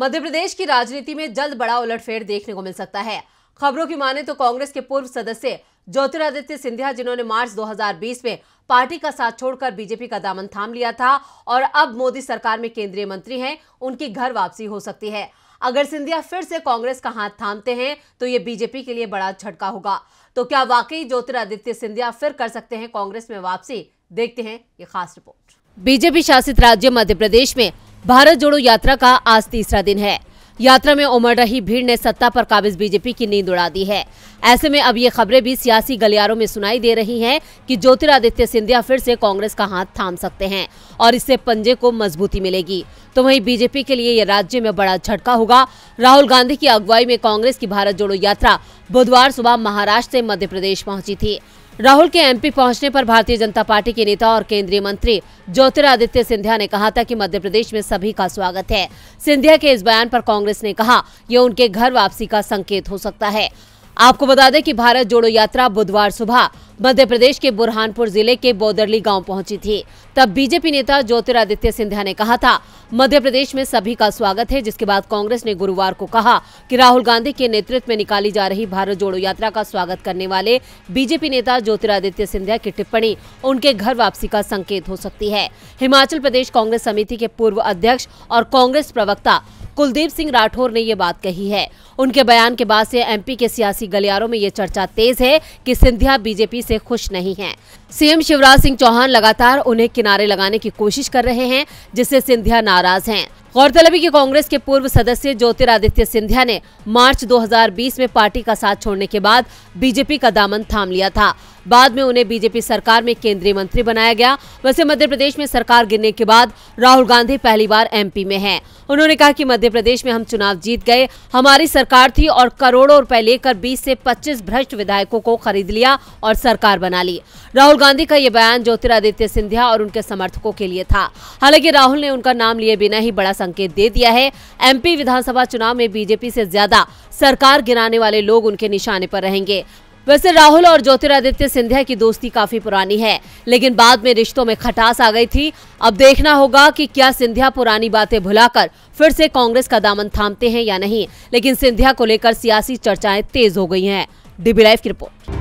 मध्य प्रदेश की राजनीति में जल्द बड़ा उलटफेर देखने को मिल सकता है खबरों की माने तो कांग्रेस के पूर्व सदस्य ज्योतिरादित्य सिंधिया जिन्होंने मार्च 2020 में पार्टी का साथ छोड़कर बीजेपी का दामन थाम लिया था और अब मोदी सरकार में केंद्रीय मंत्री हैं उनकी घर वापसी हो सकती है अगर सिंधिया फिर से कांग्रेस का हाथ थामते हैं तो ये बीजेपी के लिए बड़ा झटका होगा तो क्या वाकई ज्योतिरादित्य सिंधिया फिर कर सकते हैं कांग्रेस में वापसी देखते हैं ये खास रिपोर्ट बीजेपी शासित राज्य मध्य प्रदेश में भारत जोड़ो यात्रा का आज तीसरा दिन है यात्रा में उमड़ रही भीड़ ने सत्ता पर काबिज बीजेपी की नींद उड़ा दी है ऐसे में अब ये खबरें भी सियासी गलियारों में सुनाई दे रही हैं कि ज्योतिरादित्य सिंधिया फिर से कांग्रेस का हाथ थाम सकते हैं और इससे पंजे को मजबूती मिलेगी तो वहीं बीजेपी के लिए ये राज्य में बड़ा झटका होगा राहुल गांधी की अगुवाई में कांग्रेस की भारत जोड़ो यात्रा बुधवार सुबह महाराष्ट्र से मध्य प्रदेश पहुंची थी राहुल के एमपी पहुंचने पर भारतीय जनता पार्टी के नेता और केंद्रीय मंत्री ज्योतिरादित्य सिंधिया ने कहा था कि मध्य प्रदेश में सभी का स्वागत है सिंधिया के इस बयान पर कांग्रेस ने कहा यह उनके घर वापसी का संकेत हो सकता है आपको बता दें कि भारत जोड़ो यात्रा बुधवार सुबह मध्य प्रदेश के बुरहानपुर जिले के बोदरली गांव पहुंची थी तब बीजेपी नेता ज्योतिरादित्य सिंधिया ने कहा था मध्य प्रदेश में सभी का स्वागत है जिसके बाद कांग्रेस ने गुरुवार को कहा कि राहुल गांधी के नेतृत्व में निकाली जा रही भारत जोड़ो यात्रा का स्वागत करने वाले बीजेपी नेता ज्योतिरादित्य सिंधिया की टिप्पणी उनके घर वापसी का संकेत हो सकती है हिमाचल प्रदेश कांग्रेस समिति के पूर्व अध्यक्ष और कांग्रेस प्रवक्ता कुलदीप सिंह राठौर ने ये बात कही है उनके बयान के बाद से एमपी के सियासी गलियारों में ये चर्चा तेज है कि सिंधिया बीजेपी से खुश नहीं है सीएम शिवराज सिंह चौहान लगातार उन्हें किनारे लगाने की कोशिश कर रहे हैं जिससे सिंधिया नाराज हैं गौरतलब है कि कांग्रेस के पूर्व सदस्य ज्योतिरादित्य सिंधिया ने मार्च 2020 में पार्टी का साथ छोड़ने के बाद बीजेपी का दामन थाम लिया था बाद में उन्हें बीजेपी सरकार में केंद्रीय मंत्री बनाया गया वैसे मध्य प्रदेश में सरकार गिरने के बाद राहुल गांधी पहली बार एमपी में हैं। उन्होंने कहा कि मध्य प्रदेश में हम चुनाव जीत गए हमारी सरकार थी और करोड़ों रुपए लेकर 20 से 25 भ्रष्ट विधायकों को खरीद लिया और सरकार बना ली राहुल गांधी का ये बयान ज्योतिरादित्य सिंधिया और उनके समर्थकों के लिए था हालांकि राहुल ने उनका नाम लिए बिना ही बड़ा संकेत दे दिया है एमपी विधानसभा चुनाव में बीजेपी से ज्यादा सरकार गिराने वाले लोग उनके निशाने पर रहेंगे वैसे राहुल और ज्योतिरादित्य सिंधिया की दोस्ती काफी पुरानी है लेकिन बाद में रिश्तों में खटास आ गई थी अब देखना होगा कि क्या सिंधिया पुरानी बातें भुलाकर फिर से कांग्रेस का दामन थामते हैं या नहीं लेकिन सिंधिया को लेकर सियासी चर्चाएं तेज हो गई हैं डीबी लाइव की रिपोर्ट